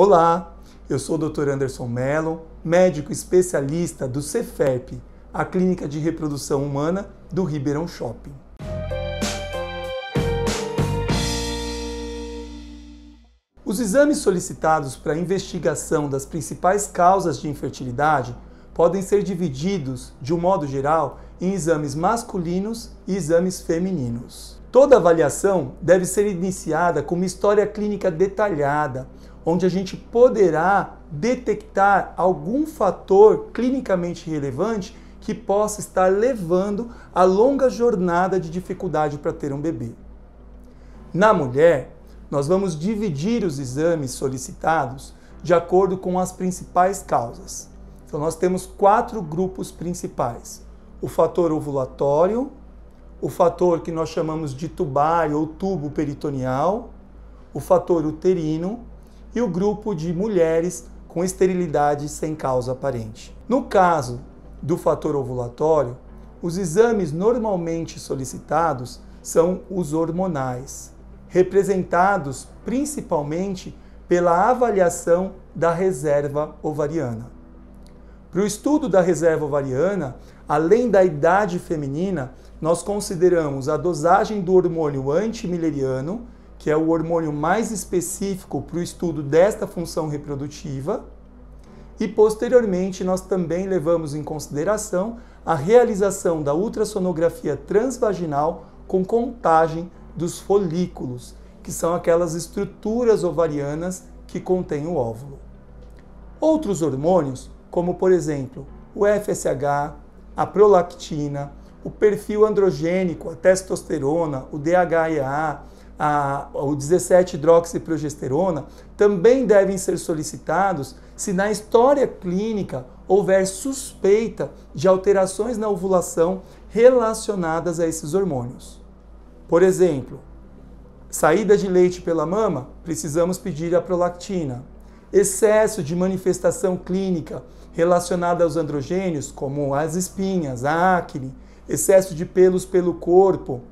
Olá, eu sou o Dr. Anderson Mello, médico especialista do Cefep, a Clínica de Reprodução Humana do Ribeirão Shopping. Os exames solicitados para a investigação das principais causas de infertilidade podem ser divididos, de um modo geral, em exames masculinos e exames femininos. Toda avaliação deve ser iniciada com uma história clínica detalhada onde a gente poderá detectar algum fator clinicamente relevante que possa estar levando a longa jornada de dificuldade para ter um bebê. Na mulher, nós vamos dividir os exames solicitados de acordo com as principais causas. Então, nós temos quatro grupos principais: o fator ovulatório, o fator que nós chamamos de tubário ou tubo peritoneal, o fator uterino e o grupo de mulheres com esterilidade sem causa aparente. No caso do fator ovulatório, os exames normalmente solicitados são os hormonais, representados principalmente pela avaliação da reserva ovariana. Para o estudo da reserva ovariana, além da idade feminina, nós consideramos a dosagem do hormônio antimileriano, que é o hormônio mais específico para o estudo desta função reprodutiva, e posteriormente nós também levamos em consideração a realização da ultrassonografia transvaginal com contagem dos folículos, que são aquelas estruturas ovarianas que contêm o óvulo. Outros hormônios, como por exemplo o FSH, a prolactina, o perfil androgênico, a testosterona, o DHEA, a, o 17-hidroxiprogesterona também devem ser solicitados se na história clínica houver suspeita de alterações na ovulação relacionadas a esses hormônios. Por exemplo, saída de leite pela mama, precisamos pedir a prolactina. Excesso de manifestação clínica relacionada aos androgênios, como as espinhas, a acne, excesso de pelos pelo corpo,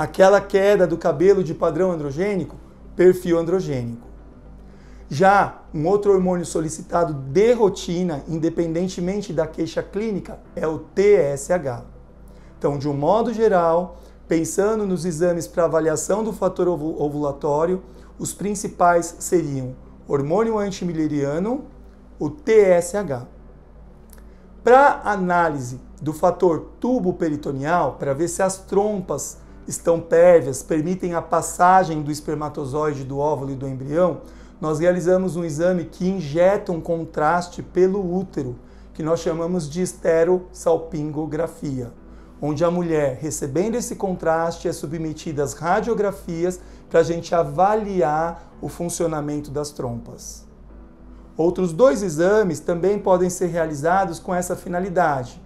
aquela queda do cabelo de padrão androgênico, perfil androgênico. Já um outro hormônio solicitado de rotina, independentemente da queixa clínica, é o TSH. Então, de um modo geral, pensando nos exames para avaliação do fator ovulatório, os principais seriam hormônio antimileriano, o TSH. Para análise do fator tubo peritoneal, para ver se as trompas estão prévias, permitem a passagem do espermatozoide, do óvulo e do embrião, nós realizamos um exame que injeta um contraste pelo útero, que nós chamamos de esterossalpingografia, onde a mulher, recebendo esse contraste, é submetida às radiografias para a gente avaliar o funcionamento das trompas. Outros dois exames também podem ser realizados com essa finalidade.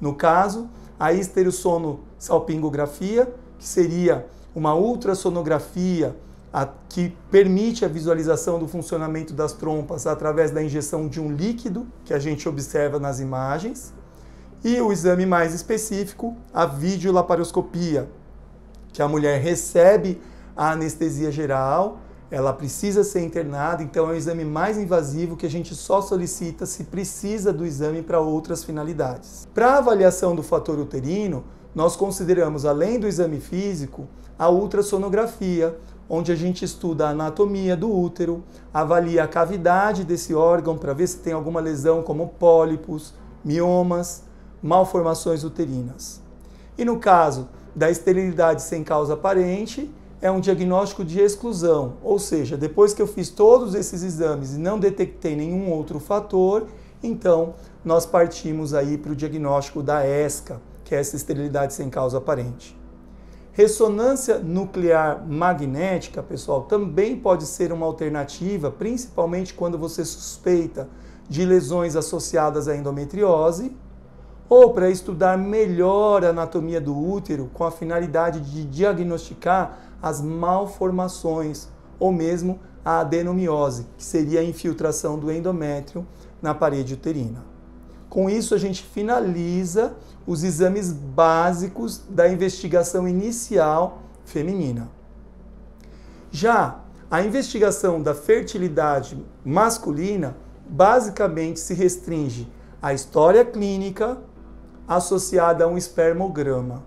No caso, a esterossono salpingografia, que seria uma ultrassonografia a, que permite a visualização do funcionamento das trompas através da injeção de um líquido que a gente observa nas imagens, e o exame mais específico, a videolaparoscopia, que a mulher recebe a anestesia geral ela precisa ser internada, então é um exame mais invasivo que a gente só solicita se precisa do exame para outras finalidades. Para avaliação do fator uterino, nós consideramos, além do exame físico, a ultrassonografia, onde a gente estuda a anatomia do útero, avalia a cavidade desse órgão para ver se tem alguma lesão, como pólipos, miomas, malformações uterinas. E no caso da esterilidade sem causa aparente, é um diagnóstico de exclusão, ou seja, depois que eu fiz todos esses exames e não detectei nenhum outro fator, então nós partimos aí para o diagnóstico da ESCA, que é essa esterilidade sem causa aparente. Ressonância nuclear magnética, pessoal, também pode ser uma alternativa, principalmente quando você suspeita de lesões associadas à endometriose ou para estudar melhor a anatomia do útero com a finalidade de diagnosticar as malformações ou mesmo a adenomiose, que seria a infiltração do endométrio na parede uterina. Com isso, a gente finaliza os exames básicos da investigação inicial feminina. Já a investigação da fertilidade masculina basicamente se restringe à história clínica, associada a um espermograma.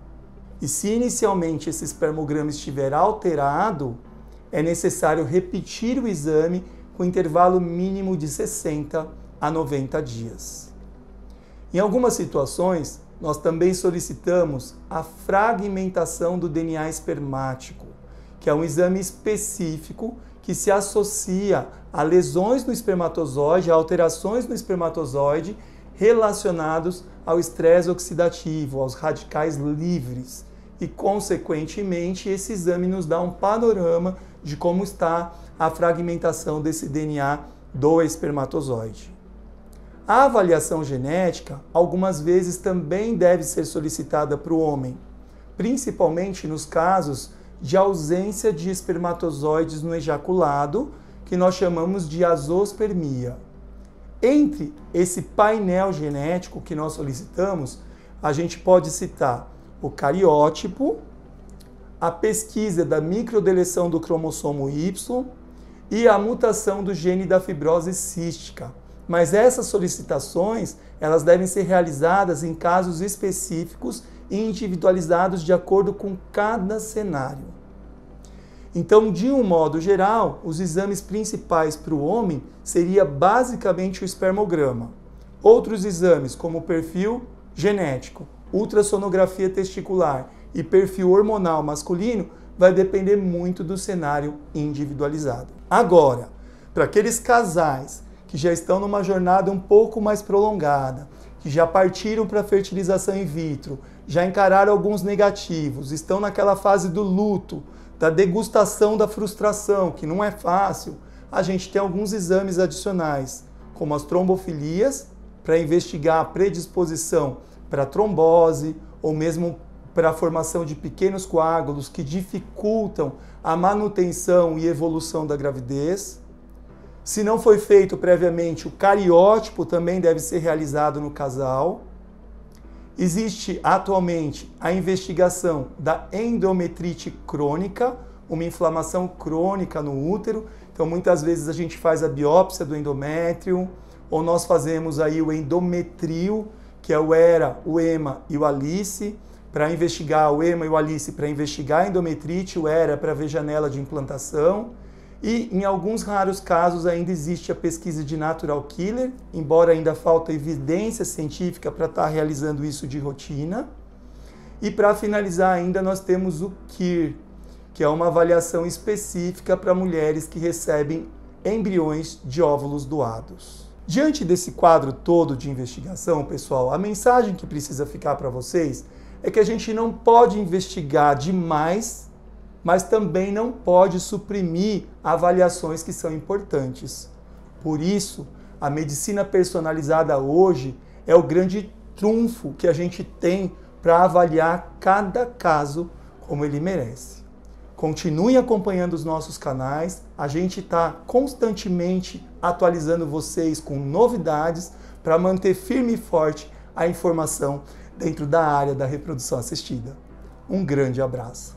E se inicialmente esse espermograma estiver alterado, é necessário repetir o exame com intervalo mínimo de 60 a 90 dias. Em algumas situações, nós também solicitamos a fragmentação do DNA espermático, que é um exame específico que se associa a lesões no espermatozoide, a alterações no espermatozoide relacionados ao estresse oxidativo, aos radicais livres. E, consequentemente, esse exame nos dá um panorama de como está a fragmentação desse DNA do espermatozoide. A avaliação genética algumas vezes também deve ser solicitada para o homem, principalmente nos casos de ausência de espermatozoides no ejaculado, que nós chamamos de azospermia. Entre esse painel genético que nós solicitamos, a gente pode citar o cariótipo, a pesquisa da microdeleção do cromossomo Y e a mutação do gene da fibrose cística. Mas essas solicitações, elas devem ser realizadas em casos específicos e individualizados de acordo com cada cenário. Então, de um modo geral, os exames principais para o homem seria basicamente o espermograma. Outros exames, como perfil genético, ultrassonografia testicular e perfil hormonal masculino, vai depender muito do cenário individualizado. Agora, para aqueles casais que já estão numa jornada um pouco mais prolongada, que já partiram para a fertilização in vitro, já encararam alguns negativos, estão naquela fase do luto, da degustação da frustração, que não é fácil, a gente tem alguns exames adicionais, como as trombofilias, para investigar a predisposição para trombose ou mesmo para a formação de pequenos coágulos que dificultam a manutenção e evolução da gravidez. Se não foi feito previamente, o cariótipo também deve ser realizado no casal. Existe atualmente a investigação da endometrite crônica, uma inflamação crônica no útero. Então, muitas vezes a gente faz a biópsia do endométrio, ou nós fazemos aí o endometrio, que é o ERA, o EMA e o ALICE, para investigar o EMA e o ALICE, para investigar a endometrite, o ERA para ver janela de implantação. E em alguns raros casos ainda existe a pesquisa de natural killer, embora ainda falta evidência científica para estar tá realizando isso de rotina. E para finalizar ainda nós temos o KIR, que é uma avaliação específica para mulheres que recebem embriões de óvulos doados. Diante desse quadro todo de investigação, pessoal, a mensagem que precisa ficar para vocês é que a gente não pode investigar demais mas também não pode suprimir avaliações que são importantes. Por isso, a medicina personalizada hoje é o grande trunfo que a gente tem para avaliar cada caso como ele merece. Continue acompanhando os nossos canais, a gente está constantemente atualizando vocês com novidades para manter firme e forte a informação dentro da área da reprodução assistida. Um grande abraço!